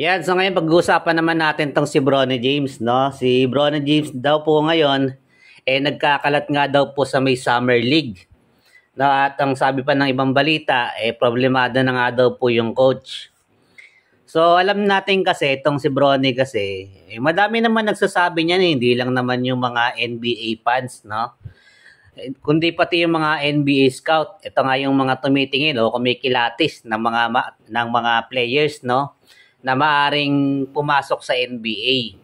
Yan, so ngayon pag-uusapan naman natin tong si Bronny James, no? Si Bronny James daw po ngayon, eh nagkakalat nga daw po sa may Summer League. No, at ang sabi pa ng ibang balita, eh problemado na nga daw po yung coach. So alam natin kasi itong si Bronny kasi, eh, madami naman nagsasabi niyan, eh, hindi lang naman yung mga NBA fans, no? Eh, kundi pati yung mga NBA scout. Ito nga yung mga tumitingin o no? kumikilatis ng mga ng mga players, no? na maaring pumasok sa NBA.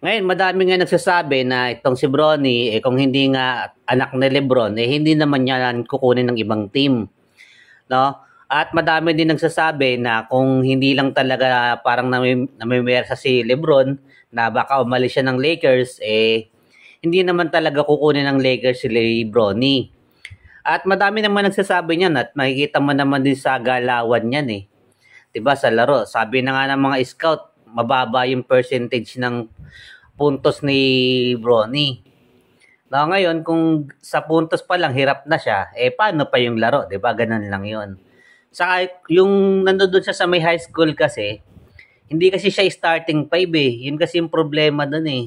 Ngayon, madami nga nagsasabi na itong si Bronny, eh, kung hindi nga anak ni Lebron, eh, hindi naman niya kukunin ng ibang team. No? At madami din nagsasabi na kung hindi lang talaga parang namim- namimersa si Lebron na baka umalis siya ng Lakers, eh hindi naman talaga kukunin ng Lakers si Lebronny. At madami naman nagsasabi niyan at makikita mo naman din sa galawan niyan eh. 'Di ba sa laro, sabi na nga ng mga scout, mababa yung percentage ng puntos ni Bronny. No, ngayon kung sa puntos pa lang hirap na siya, eh paano pa yung laro, 'di ba? Ganun lang 'yon. Saka yung nandoon siya sa may high school kasi, hindi kasi siya starting five eh. Yun kasi yung problema doon eh.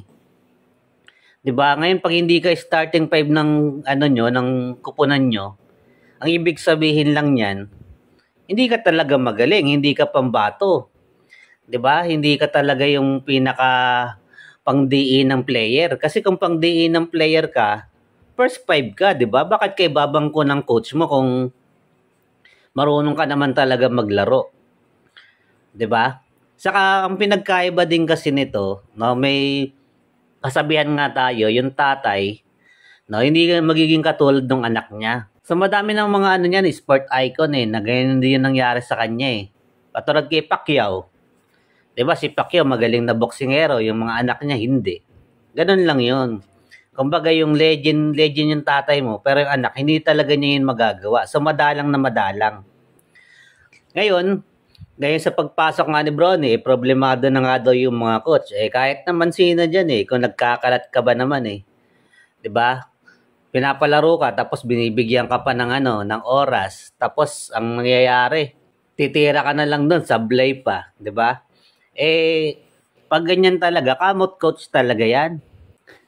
'Di ba? Ngayon pag hindi ka starting five ng ano nyo, ng kuponan nyo, ang ibig sabihin lang niyan, hindi ka talaga magaling, hindi ka pambato. 'Di ba? Hindi ka talaga yung pinaka pangdiin ng player kasi kung pangdiin ng player ka, first five ka, 'di ba? Bakit kay babang ko ng coach mo kung marunong ka naman talaga maglaro? 'Di ba? Saka ang pinagkaiba din kasi nito, no, may kasabihan nga tayo, yung tatay, no, hindi magiging katulad ng anak niya. So madami ng mga ano niyan, eh, sport icon eh, na ganyan din yung nangyari sa kanya eh. Katulad kay Pacquiao. 'Di ba si Pacquiao magaling na boksingero, yung mga anak niya hindi. Ganun lang yun. Kumbaga yung legend, legend yung tatay mo, pero yung anak, hindi talaga niya yun magagawa. So madalang na madalang. Ngayon, ngayon sa pagpasok nga ni Bronny, eh, problemado na nga daw yung mga coach. Eh, kahit naman sino dyan eh, kung nagkakalat ka ba naman eh. ba? Diba? pinapalaro ka tapos binibigyan ka pa ng ano ng oras tapos ang nangyayari titira ka na lang doon sa blay pa 'di ba eh pag ganyan talaga kamot coach talaga yan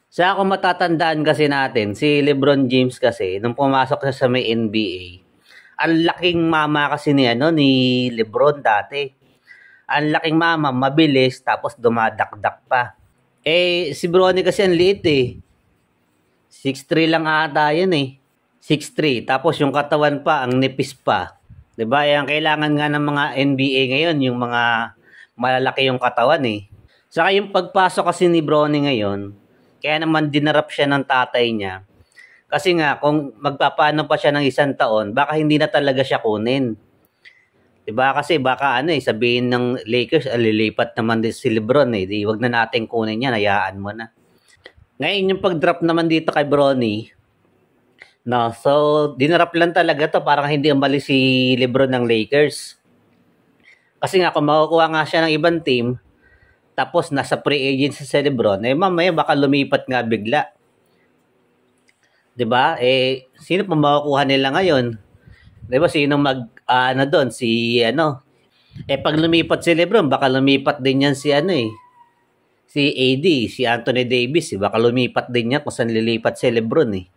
sa ako matatandaan kasi natin si LeBron James kasi nung pumasok siya sa may NBA ang laking mama kasi ni ano ni LeBron dati ang laking mama mabilis tapos dumadakdak pa eh si Bronny kasi ang liit eh 6'3 lang ata yun eh. 6'3. Tapos yung katawan pa, ang nipis pa. ba diba? Eh, ang kailangan nga ng mga NBA ngayon, yung mga malalaki yung katawan eh. Saka yung pagpasok kasi ni Bronny ngayon, kaya naman dinarap siya ng tatay niya. Kasi nga, kung magpapaano pa siya ng isang taon, baka hindi na talaga siya kunin. 'Di ba? Kasi baka ano eh sabihin ng Lakers, alilipat ah, naman din si LeBron eh. Di wag na nating kunin 'yan, hayaan mo na. Ngayon, yung pag-drop naman dito kay Brony, no, so, dinarap lang talaga to parang hindi umalis si Lebron ng Lakers. Kasi nga, kung makukuha nga siya ng ibang team, tapos nasa pre-agency si Lebron, eh mamaya baka lumipat nga bigla. 'Di ba? Eh sino pa makukuha nila ngayon? 'Di ba sino mag uh, ano doon si ano? Eh pag lumipat si LeBron, baka lumipat din yan si ano eh, si AD, si Anthony Davis, eh, baka lumipat din niya kung saan lilipat si Lebron eh.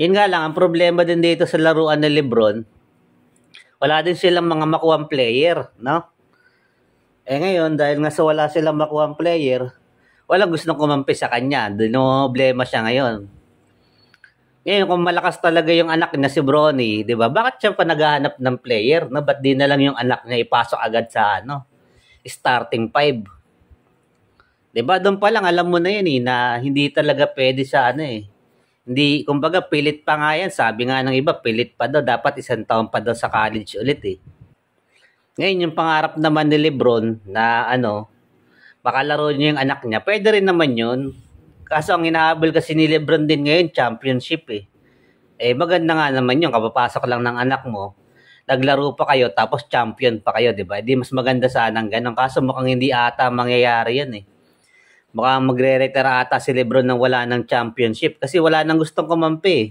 Yun nga lang, ang problema din dito sa laruan ni Lebron, wala din silang mga makuhang player, no? Eh ngayon, dahil nga sa wala silang makuhang player, walang gustong kumampi sa kanya. Doon problema siya ngayon. Ngayon, kung malakas talaga yung anak niya si Bronny, di ba? Bakit siya pa naghahanap ng player? No? Ba't di na lang yung anak niya ipasok agad sa ano? starting five? 'Di ba? Doon pa lang alam mo na 'yan eh na hindi talaga pwede sa ano eh. Hindi kumbaga pilit pa nga 'yan. Sabi nga ng iba, pilit pa daw dapat isang taon pa daw sa college ulit eh. Ngayon yung pangarap naman ni LeBron na ano, makalaro niya yung anak niya. Pwede rin naman 'yun. Kaso ang inaabol kasi ni LeBron din ngayon championship eh. Eh maganda nga naman 'yun kapapasok lang ng anak mo. Naglaro pa kayo tapos champion pa kayo, 'di ba? Di mas maganda sana ng ganun. Kaso mukhang hindi ata mangyayari 'yan eh. Baka magre-retire ata si Lebron nang wala ng championship kasi wala nang gustong kumampi. Eh.